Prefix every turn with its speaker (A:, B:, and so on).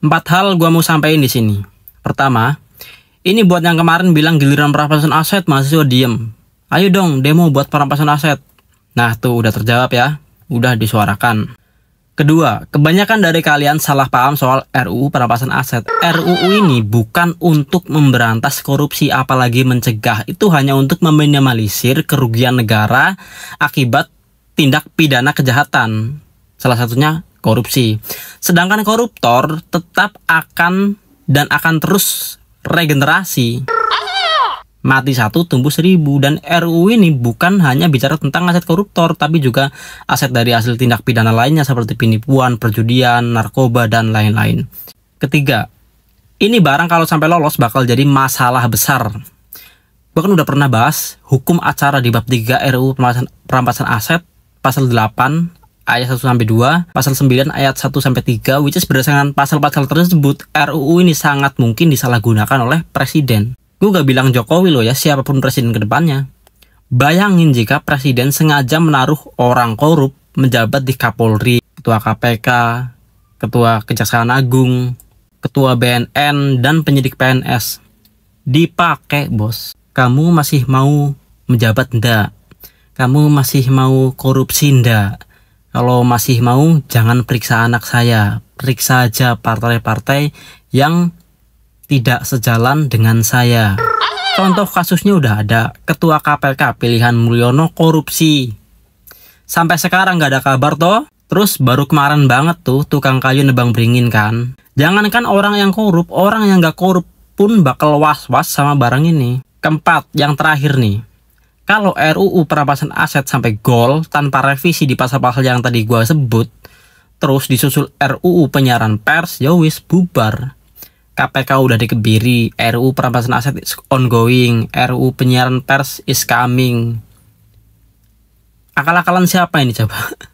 A: Empat hal gue mau sampaikan di sini. Pertama, ini buat yang kemarin bilang giliran perampasan aset mahasiswa diem. Ayo dong demo buat perampasan aset. Nah tuh udah terjawab ya, udah disuarakan. Kedua, kebanyakan dari kalian salah paham soal RUU perampasan aset. RUU ini bukan untuk memberantas korupsi apalagi mencegah. Itu hanya untuk meminimalisir kerugian negara akibat tindak pidana kejahatan. Salah satunya korupsi. Sedangkan koruptor tetap akan dan akan terus regenerasi. Mati satu tumbuh seribu dan RUU ini bukan hanya bicara tentang aset koruptor tapi juga aset dari hasil tindak pidana lainnya seperti penipuan, perjudian, narkoba dan lain-lain. Ketiga, ini barang kalau sampai lolos bakal jadi masalah besar bahkan udah pernah bahas hukum acara di bab 3 RUU perampasan, aset pasal 8 ayat 1 sampai 2, pasal 9 ayat 1 sampai 3 which is berdasarkan pasal-pasal tersebut RUU ini sangat mungkin disalahgunakan oleh presiden. Gue gak bilang Jokowi loh ya, siapapun presiden kedepannya. Bayangin jika presiden sengaja menaruh orang korup menjabat di Kapolri, Ketua KPK, Ketua Kejaksaan Agung, Ketua BNN, dan penyidik PNS. Dipakai, bos. Kamu masih mau menjabat ndak? Kamu masih mau korupsi ndak? Kalau masih mau, jangan periksa anak saya. Periksa aja partai-partai yang tidak sejalan dengan saya. Contoh kasusnya udah ada. Ketua KPK pilihan Mulyono korupsi. Sampai sekarang nggak ada kabar toh. Terus baru kemarin banget tuh tukang kayu nebang beringin kan. Jangankan orang yang korup, orang yang nggak korup pun bakal was-was sama barang ini. Keempat, yang terakhir nih kalau RUU perampasan aset sampai gol tanpa revisi di pasal-pasal yang tadi gue sebut, terus disusul RUU penyiaran pers, ya wis bubar. KPK udah dikebiri, RUU perampasan aset is ongoing, RUU penyiaran pers is coming. Akal-akalan siapa ini coba?